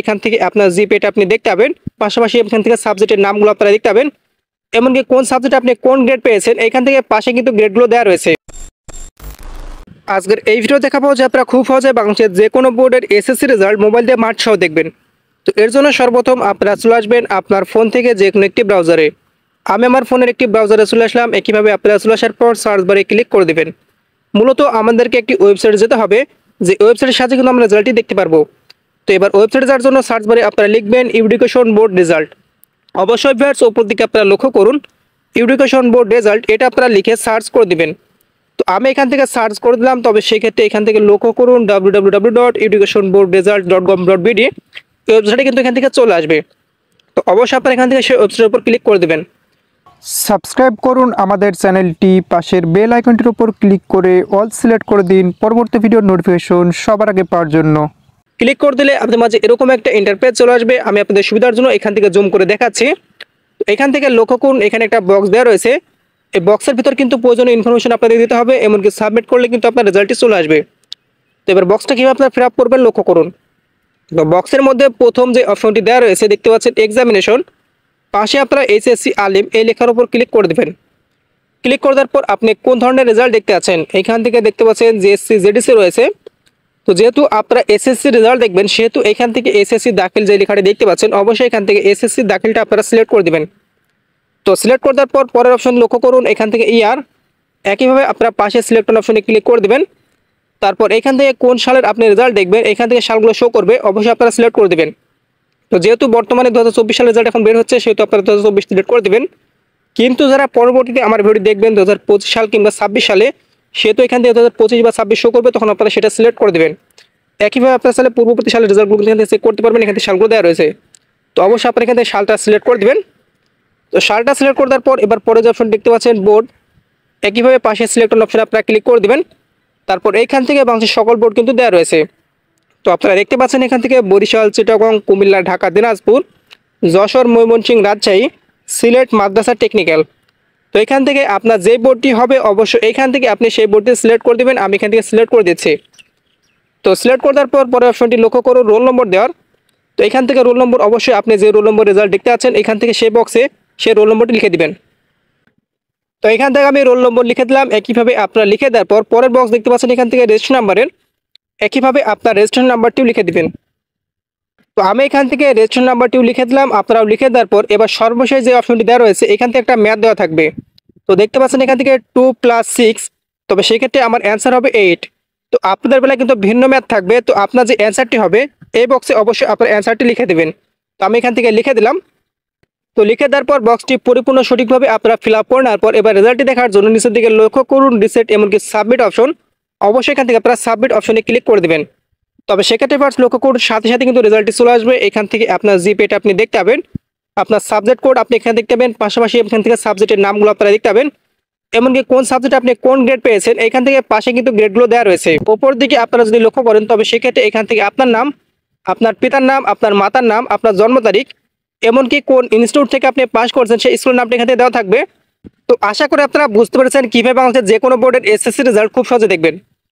এখান থেকে আপনার জিপেটা আপনি দেখতে পাবেন পাশাপাশি এখান থেকে সাবজেক্টের নামগুলো আপনারা দেখতে পাবেন এমনকি কোন সাবজেক্টে আপনি কোন গ্রেড পেয়েছেন এখান থেকে পাশে কিন্তু গ্রেডগুলো দেওয়া রয়েছে আজকের এই ভিডিও পাবো যে আপনারা খুব সহজে বাংলাদেশের যে কোনো বোর্ডের এসএসসি রেজাল্ট মোবাইল দিয়ে মার্চ সহ দেখবেন তো এর জন্য সর্বপ্রথম আপনারা চলে আসবেন আপনার ফোন থেকে যে কোনো একটি ব্রাউজারে আমি আমার ফোনের একটি ব্রাউজারে চলে আসলাম একইভাবে আপনারা চলে আসার পর সার্চ বারে ক্লিক করে দেবেন মূলত আমাদেরকে একটি ওয়েবসাইট যেতে হবে যে ওয়েবসাইটের সাথে কিন্তু আমরা রেজাল্টটি দেখতে পারবো তো এবার ওয়েবসাইটে যাওয়ার জন্য সার্চ বারে আপনারা লিখবেন এডুকেশন বোর্ড রেজাল্ট অবশ্যই ভ্যাটস ওপর দিকে আপনারা লক্ষ্য করুন এডুকেশন বোর্ড রেজাল্ট এটা আপনারা লিখে সার্চ করে দেবেন তো আমি এখান থেকে সার্চ করে দিলাম তবে সেক্ষেত্রে এখান থেকে লক্ষ্য করুন W dot education board result dot ওয়েবসাইটে কিন্তু এখান থেকে চলে আসবে তো অবশ্যই আপনারা এখান থেকে সেই ওয়েবসাইটের উপর ক্লিক করে দেবেন সাবস্ক্রাইব করুন আমাদের চ্যানেলটি পাশের বেল আইকনটির উপর ক্লিক করে অল সিলেক্ট করে দিন পরবর্তী ভিডিওর নোটিফিকেশন সবার আগে পাওয়ার জন্য ক্লিক করে দিলে আপনাদের মাঝে এরকম একটা ইন্টারপেজ চলে আসবে আমি আপনাদের সুবিধার জন্য এখান থেকে জুম করে দেখাচ্ছি এখান থেকে লক্ষ্য করুন এখানে একটা বক্স দেওয়া রয়েছে এই বক্সের ভিতর কিন্তু প্রয়োজনীয় ইনফরমেশন আপনাদের দিতে হবে এমনকি সাবমিট করলে কিন্তু আপনার রেজাল্টটি চলে আসবে তো এবার বক্সটা কীভাবে আপনার ফিল করবেন লক্ষ্য করুন তো বক্সের মধ্যে প্রথম যে অপশনটি দেওয়া রয়েছে দেখতে পাচ্ছেন এক্সামিনেশন পাশে আপনারা এইচএসসি আলিম এই লেখার উপর ক্লিক করে দেবেন ক্লিক করে দেওয়ার পর আপনি কোন ধরনের রেজাল্ট দেখতে আছেন এখান থেকে দেখতে পাচ্ছেন জিএসসি জেডিসি রয়েছে তো যেহেতু আপনারা এসএসসি রেজাল্ট দেখবেন সেহেতু এখান থেকে এসএসসি দাখিল যে লেখাটি দেখতে পাচ্ছেন অবশ্যই এখান থেকে এসএসসি দাখিলটা আপনারা সিলেক্ট করে দেবেন তো সিলেক্ট করে দেওয়ার পর পরের অপশন লক্ষ্য করুন এখান থেকে ইয়ার e একইভাবে আপনারা পাশে সিলেক্টন অপশনে ক্লিক করে দেবেন তারপর এখান থেকে কোন সালের আপনি রেজাল্ট দেখবেন এখান থেকে সালগুলো শো করবে অবশ্যই আপনারা সিলেক্ট করে দেবেন তো যেহেতু বর্তমানে দু হাজার চব্বিশ সালের রেজাল্ট এখন বের হচ্ছে সেহেতু আপনারা দু হাজার চব্বিশ সিলেক্ট করে দেবেন কিন্তু যারা পরবর্তীতে আমার ভিডিও দেখবেন দু হাজার পঁচিশ সাল কিংবা ছাব্বিশ সালে সে তো এখান থেকে দু হাজার পঁচিশ বা ছাব্বিশ শো করবে তখন আপনারা সেটা সিলেক্ট করে দেবেন একইভাবে আপনার সালে পূর্ববর্তী সালের রেজাল্টগুলো এখান থেকে চেক করতে পারবেন এখান থেকে সালগুলো দেওয়া রয়েছে তো অবশ্যই আপনার এখান থেকে সালটা সিলেক্ট করে দেবেন তো সালটা সিলেক্ট করে দেওয়ার পর এবার পরে যে অপশন দেখতে পাচ্ছেন বোর্ড একইভাবে পাশে সিলেক্টন অপশন আপনারা ক্লিক করে দেবেন তারপর এইখান থেকে বাংলাদেশের সকল বোর্ড কিন্তু দেওয়া রয়েছে তো আপনারা দেখতে পাচ্ছেন এখান থেকে বরিশাল চিটাগং কুমিল্লা ঢাকা দিনাজপুর যশোর ময়মনসিংহ রাজশাহী সিলেট মাদ্রাসা টেকনিক্যাল তো এখান থেকে আপনার যে বোর্ডটি হবে অবশ্যই এখান থেকে আপনি সেই বোর্ডটি সিলেক্ট করে দেবেন আমি এখান থেকে সিলেক্ট করে দিচ্ছি তো সিলেক্ট করার পর পরের অপশনটি লক্ষ্য করুন রোল নম্বর দেওয়ার তো এখান থেকে রোল নম্বর অবশ্যই আপনি যে রোল নম্বর রেজাল্ট দেখতে আছেন এখান থেকে সেই বক্সে সেই রোল নম্বরটি লিখে দিবেন তো এখান থেকে আমি রোল নম্বর লিখে দিলাম একইভাবে আপনার লিখে দেওয়ার পর পরের বক্স দেখতে পাচ্ছেন এখান থেকে রেজিস্ট্রেশন নাম্বারের একইভাবে আপনার রেজিস্ট্রেশন নাম্বারটিও লিখে দিবেন তো আমি এখান থেকে রেজিস্ট্রেশন নাম্বারটিও লিখে দিলাম আপনারাও লিখে দেওয়ার পর এবার সর্বশেষ যে অপশনটি দেওয়া রয়েছে এখান থেকে একটা ম্যাথ দেওয়া থাকবে তো দেখতে পাচ্ছেন এখান থেকে টু প্লাস সিক্স তবে সেক্ষেত্রে আমার অ্যান্সার হবে এইট তো আপনাদের বেলায় কিন্তু ভিন্ন ম্যাথ থাকবে তো আপনার যে অ্যান্সারটি হবে এই বক্সে অবশ্যই আপনার অ্যান্সারটি লিখে দেবেন তো আমি এখান থেকে লিখে দিলাম তো লিখে দেওয়ার পর বক্সটি পরিপূর্ণ সঠিকভাবে আপনারা ফিল আপ করেন পর এবার রেজাল্টটি দেখার জন্য নিচের দিকে লক্ষ্য করুন রিসেট এমনকি সাবমিট অপশন অবশ্যই এখান থেকে আপনারা সাবমিট অপশনে ক্লিক করে দেবেন তবে সেক্ষেত্রে পার্স লক্ষ্য করুন সাথে সাথে কিন্তু রেজাল্টটি চলে আসবে এখান থেকে আপনার জিপেটা আপনি দেখতে পাবেন আপনার সাবজেক্ট কোড আপনি এখানে দেখতে পাবেন পাশাপাশি এখান থেকে সাবজেক্টের নামগুলো আপনারা দেখতে পাবেন এমনকি কোন সাবজেক্টে আপনি কোন গ্রেড পেয়েছেন এখান থেকে পাশে কিন্তু গ্রেডগুলো দেওয়া রয়েছে ওপর দিকে আপনারা যদি লক্ষ্য করেন তবে সেক্ষেত্রে এখান থেকে আপনার নাম আপনার পিতার নাম আপনার মাতার নাম আপনার জন্ম তারিখ এমনকি কোন ইনস্টিটিউট থেকে আপনি পাস করছেন সেই স্কুলের নামটি এখান থেকে দেওয়া থাকবে তো আশা করি আপনারা বুঝতে পেরেছেন কীভাবে বাংলাদেশের যে কোনো বোর্ডের এসএসসি রেজাল্ট খুব সহজে দেখবেন